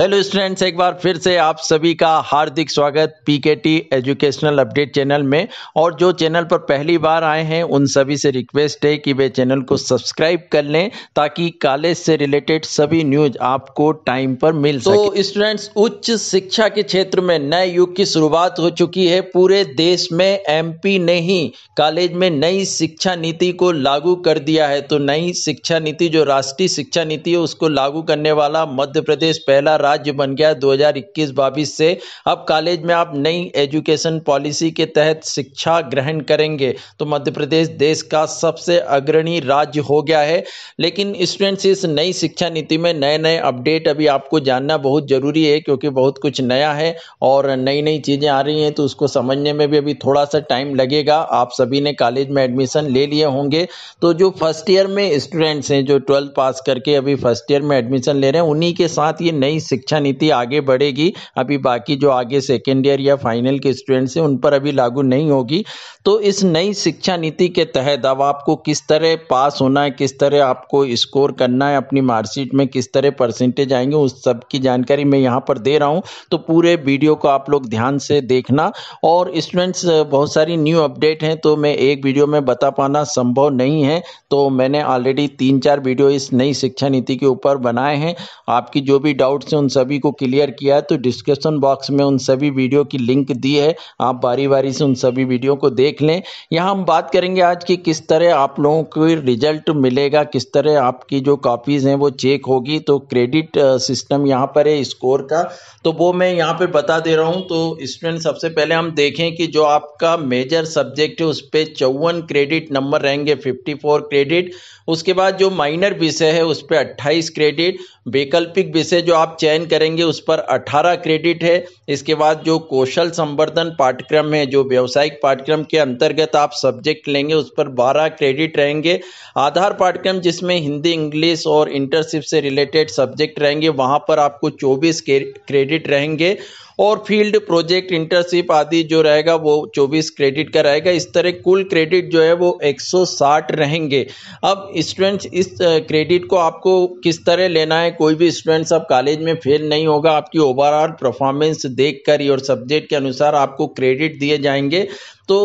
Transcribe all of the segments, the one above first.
hello students एक बार फिर से आप सभी का हार्दिक स्वागत पीकेटी एजुकेशनल अपडेट चैनल में और जो चैनल पर पहली बार आए हैं उन सभी से रिक्वेस्ट है कि वे चैनल को सब्सक्राइब कर लें ताकि कॉलेज से रिलेटेड सभी न्यूज आपको टाइम पर मिल तो सके तो स्टूडेंट्स उच्च शिक्षा के क्षेत्र में नए युग की शुरुआत हो चुकी है पूरे देश में एम ने ही कॉलेज में नई शिक्षा नीति को लागू कर दिया है तो नई शिक्षा नीति जो राष्ट्रीय शिक्षा नीति है उसको लागू करने वाला मध्य प्रदेश पहला राज्य बन गया 2021-22 से अब कॉलेज में आप नई एजुकेशन पॉलिसी के तहत शिक्षा ग्रहण करेंगे तो मध्य प्रदेश देश का सबसे अग्रणी राज्य हो गया है लेकिन स्टूडेंट्स इस नई शिक्षा नीति में नए नए अपडेट अभी आपको जानना बहुत ज़रूरी है क्योंकि बहुत कुछ नया है और नई नई चीज़ें आ रही हैं तो उसको समझने में भी अभी थोड़ा सा टाइम लगेगा आप सभी ने कॉलेज में एडमिशन ले लिए होंगे तो जो फर्स्ट ईयर में स्टूडेंट्स हैं जो ट्वेल्थ पास करके अभी फर्स्ट ईयर में एडमिशन ले रहे हैं उन्हीं के साथ ये नई शिक्षा नीति आगे बढ़ेगी अभी बाकी जो आगे सेकेंड ईयर या फाइनल के स्टूडेंट्स हैं उन पर अभी लागू नहीं होगी तो इस नई शिक्षा नीति के तहत अब आपको किस तरह पास होना है किस तरह आपको स्कोर करना है अपनी मार्कशीट में किस तरह परसेंटेज आएंगे उस सब की जानकारी मैं यहाँ पर दे रहा हूँ तो पूरे वीडियो को आप लोग ध्यान से देखना और स्टूडेंट्स बहुत सारी न्यू अपडेट हैं तो मैं एक वीडियो में बता पाना संभव नहीं है तो मैंने ऑलरेडी तीन चार वीडियो इस नई शिक्षा नीति के ऊपर बनाए हैं आपकी जो भी डाउट्स हैं उन उन सभी को क्लियर किया है तो डिस्क्रिप्शन बॉक्स में उन सभी वीडियो की लिंक दी है आप बारी बारी से उन सभी वीडियो को देख लें यहाँ हम बात करेंगे आज की किस तरह आप लोगों को रिजल्ट मिलेगा किस तरह आपकी जो कॉपीज़ हैं वो चेक होगी तो क्रेडिट सिस्टम यहाँ पर है स्कोर का तो वो मैं यहाँ पर बता दे रहा हूँ तो स्टूडेंट सबसे पहले हम देखें कि जो आपका मेजर सब्जेक्ट है उस पर चौवन क्रेडिट नंबर रहेंगे 54 क्रेडिट उसके बाद जो माइनर विषय है उस पर अट्ठाईस क्रेडिट वैकल्पिक विषय जो आप चयन करेंगे उस पर 18 क्रेडिट है इसके बाद जो कौशल संवर्धन पाठ्यक्रम है जो व्यावसायिक पाठ्यक्रम के अंतर्गत आप सब्जेक्ट लेंगे उस पर 12 क्रेडिट रहेंगे आधार पाठ्यक्रम जिसमें हिंदी इंग्लिश और इंटर्नशिप से रिलेटेड सब्जेक्ट रहेंगे वहाँ पर आपको चौबीस क्रेडिट रहेंगे और फील्ड प्रोजेक्ट इंटर्नशिप आदि जो रहेगा वो 24 क्रेडिट का रहेगा इस तरह कुल क्रेडिट जो है वो 160 रहेंगे अब स्टूडेंट्स इस क्रेडिट को आपको किस तरह लेना है कोई भी स्टूडेंट्स अब कॉलेज में फेल नहीं होगा आपकी ओवरऑल परफॉर्मेंस देख कर और सब्जेक्ट के अनुसार आपको क्रेडिट दिए जाएंगे तो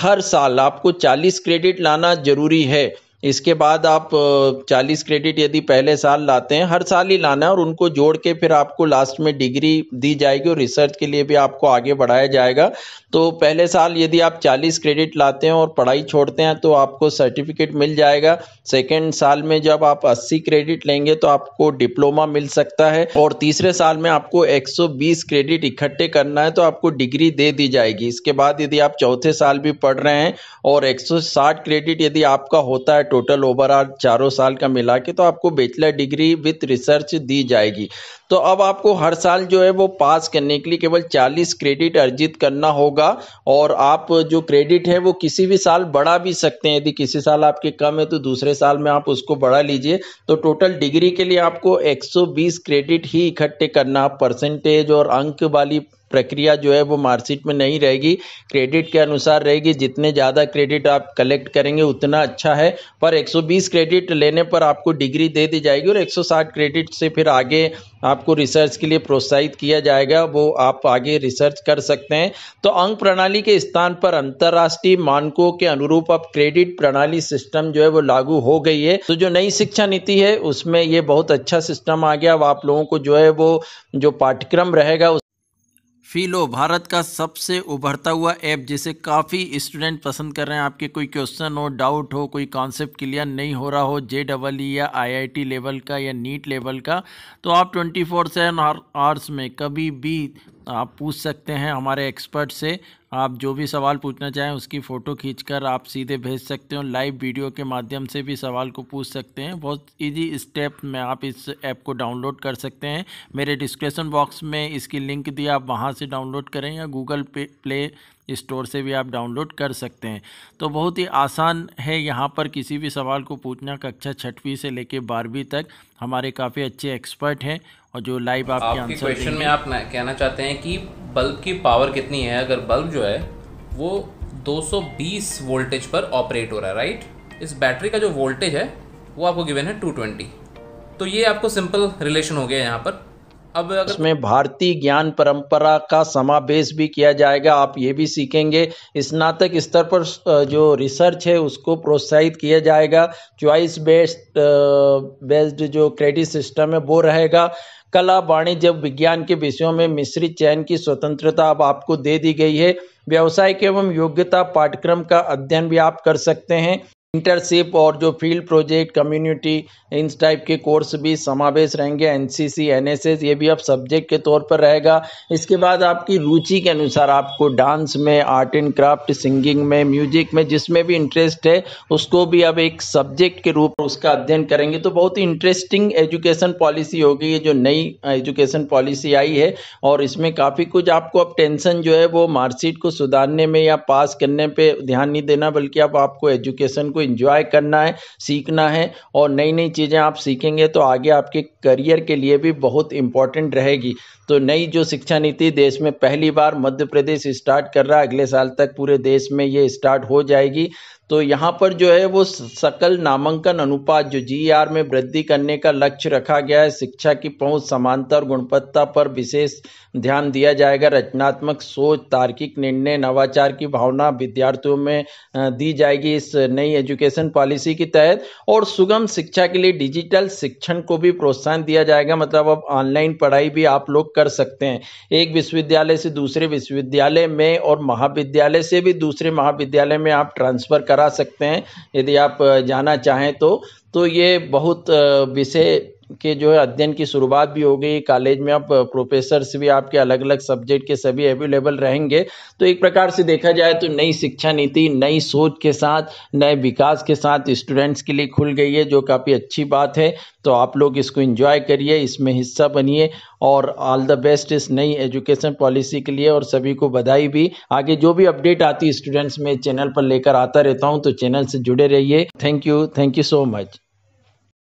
हर साल आपको 40 क्रेडिट लाना जरूरी है इसके बाद आप चालीस क्रेडिट यदि पहले साल लाते हैं हर साल ही लाना है और उनको जोड़ के फिर आपको लास्ट में डिग्री दी जाएगी और रिसर्च के लिए भी आपको आगे बढ़ाया जाएगा तो पहले साल यदि आप चालीस क्रेडिट लाते हैं और पढ़ाई छोड़ते हैं तो आपको सर्टिफिकेट मिल जाएगा सेकेंड साल में जब आप अस्सी क्रेडिट लेंगे तो आपको डिप्लोमा मिल सकता है और तीसरे साल में आपको 120 क्रेडिट इकट्ठे करना है तो आपको डिग्री दे दी जाएगी इसके बाद यदि आप चौथे साल भी पढ़ रहे हैं और 160 क्रेडिट यदि आपका होता है टोटल ओवरऑल चारों साल का मिला के तो आपको बैचलर डिग्री विथ रिसर्च दी जाएगी तो अब आपको हर साल जो है वो पास करने के लिए केवल 40 क्रेडिट अर्जित करना होगा और आप जो क्रेडिट है वो किसी भी साल बढ़ा भी सकते हैं यदि किसी साल आपके कम है तो दूसरे साल में आप उसको बढ़ा लीजिए तो टोटल डिग्री के लिए आपको 120 क्रेडिट ही इकट्ठे करना परसेंटेज और अंक वाली प्रक्रिया जो है वो मार्कशीट में नहीं रहेगी क्रेडिट के अनुसार रहेगी जितने ज़्यादा क्रेडिट आप कलेक्ट करेंगे उतना अच्छा है पर 120 क्रेडिट लेने पर आपको डिग्री दे दी जाएगी और 160 क्रेडिट से फिर आगे आपको रिसर्च के लिए प्रोत्साहित किया जाएगा वो आप आगे रिसर्च कर सकते हैं तो अंक प्रणाली के स्थान पर अंतर्राष्ट्रीय मानकों के अनुरूप अब क्रेडिट प्रणाली सिस्टम जो है वो लागू हो गई है तो जो नई शिक्षा नीति है उसमें ये बहुत अच्छा सिस्टम आ गया अब आप लोगों को जो है वो जो पाठ्यक्रम रहेगा फीलो भारत का सबसे उभरता हुआ ऐप जिसे काफ़ी स्टूडेंट पसंद कर रहे हैं आपके कोई क्वेश्चन हो डाउट हो कोई कॉन्सेप्ट क्लियर नहीं हो रहा हो जे डबल ई या आईआईटी लेवल का या नीट लेवल का तो आप ट्वेंटी फोर सेवन आवर्स में कभी भी आप पूछ सकते हैं हमारे एक्सपर्ट से आप जो भी सवाल पूछना चाहें उसकी फ़ोटो खींचकर आप सीधे भेज सकते हो लाइव वीडियो के माध्यम से भी सवाल को पूछ सकते हैं बहुत इजी स्टेप में आप इस ऐप को डाउनलोड कर सकते हैं मेरे डिस्क्रिप्शन बॉक्स में इसकी लिंक दी आप वहाँ से डाउनलोड करें या गूगल पे प्ले स्टोर से भी आप डाउनलोड कर सकते हैं तो बहुत ही आसान है यहाँ पर किसी भी सवाल को पूछना कक्षा छठवीं से लेकर बारहवीं तक हमारे काफ़ी अच्छे एक्सपर्ट हैं और जो लाइव आपके आंसर क्वेश्चन में आप कहना चाहते हैं कि बल्ब की पावर कितनी है अगर बल्ब जो है वो 220 वोल्टेज पर ऑपरेट हो रहा है राइट इस बैटरी का जो वोल्टेज है वो आपको गिवन है 220 तो ये आपको सिंपल रिलेशन हो गया यहाँ पर अब अगर इसमें भारतीय ज्ञान परंपरा का समावेश भी किया जाएगा आप ये भी सीखेंगे स्नातक स्तर पर जो रिसर्च है उसको प्रोत्साहित किया जाएगा चॉइस बेस्ड बेस्ड जो क्रेडिट सिस्टम है वो रहेगा कला वाणिज्य विज्ञान के विषयों में मिश्रित चयन की स्वतंत्रता अब आपको दे दी गई है व्यवसाय एवं योग्यता पाठ्यक्रम का अध्ययन भी आप कर सकते हैं इंटर्नशिप और जो फील्ड प्रोजेक्ट कम्युनिटी इन टाइप के कोर्स भी समावेश रहेंगे एनसीसी एनएसएस ये भी अब सब्जेक्ट के तौर पर रहेगा इसके बाद आपकी रुचि के अनुसार आपको डांस में आर्ट एंड क्राफ्ट सिंगिंग में म्यूजिक में जिसमें भी इंटरेस्ट है उसको भी अब एक सब्जेक्ट के रूप में उसका अध्ययन करेंगे तो बहुत ही इंटरेस्टिंग एजुकेशन पॉलिसी होगी ये जो नई एजुकेशन पॉलिसी आई है और इसमें काफ़ी कुछ आपको अब टेंशन जो है वो मार्कशीट को सुधारने में या पास करने पर ध्यान नहीं देना बल्कि अब आपको एजुकेशन को को इन्जॉय करना है सीखना है और नई नई चीज़ें आप सीखेंगे तो आगे आपके करियर के लिए भी बहुत इंपॉर्टेंट रहेगी तो नई जो शिक्षा नीति देश में पहली बार मध्य प्रदेश स्टार्ट कर रहा है अगले साल तक पूरे देश में ये स्टार्ट हो जाएगी तो यहाँ पर जो है वो सकल नामांकन अनुपात जो आर e में वृद्धि करने का लक्ष्य रखा गया है शिक्षा की पहुंच समानता और गुणवत्ता पर विशेष ध्यान दिया जाएगा रचनात्मक सोच तार्किक निर्णय नवाचार की भावना विद्यार्थियों में दी जाएगी इस नई एजुकेशन पॉलिसी के तहत और सुगम शिक्षा के लिए डिजिटल शिक्षण को भी प्रोत्साहन दिया जाएगा मतलब अब ऑनलाइन पढ़ाई भी आप लोग कर सकते हैं एक विश्वविद्यालय से दूसरे विश्वविद्यालय में और महाविद्यालय से भी दूसरे महाविद्यालय में आप ट्रांसफर करा करा सकते हैं यदि आप जाना चाहें तो तो ये बहुत विषय के जो है अध्ययन की शुरुआत भी हो गई कॉलेज में आप प्रोफेसर्स भी आपके अलग अलग सब्जेक्ट के सभी अवेलेबल रहेंगे तो एक प्रकार से देखा जाए तो नई शिक्षा नीति नई सोच के साथ नए विकास के साथ स्टूडेंट्स के लिए खुल गई है जो काफ़ी अच्छी बात है तो आप लोग इसको इंजॉय करिए इसमें हिस्सा बनिए और ऑल द बेस्ट इस नई एजुकेशन पॉलिसी के लिए और सभी को बधाई भी आगे जो भी अपडेट आती है स्टूडेंट्स में चैनल पर लेकर आता रहता हूँ तो चैनल से जुड़े रहिए thank you thank you so much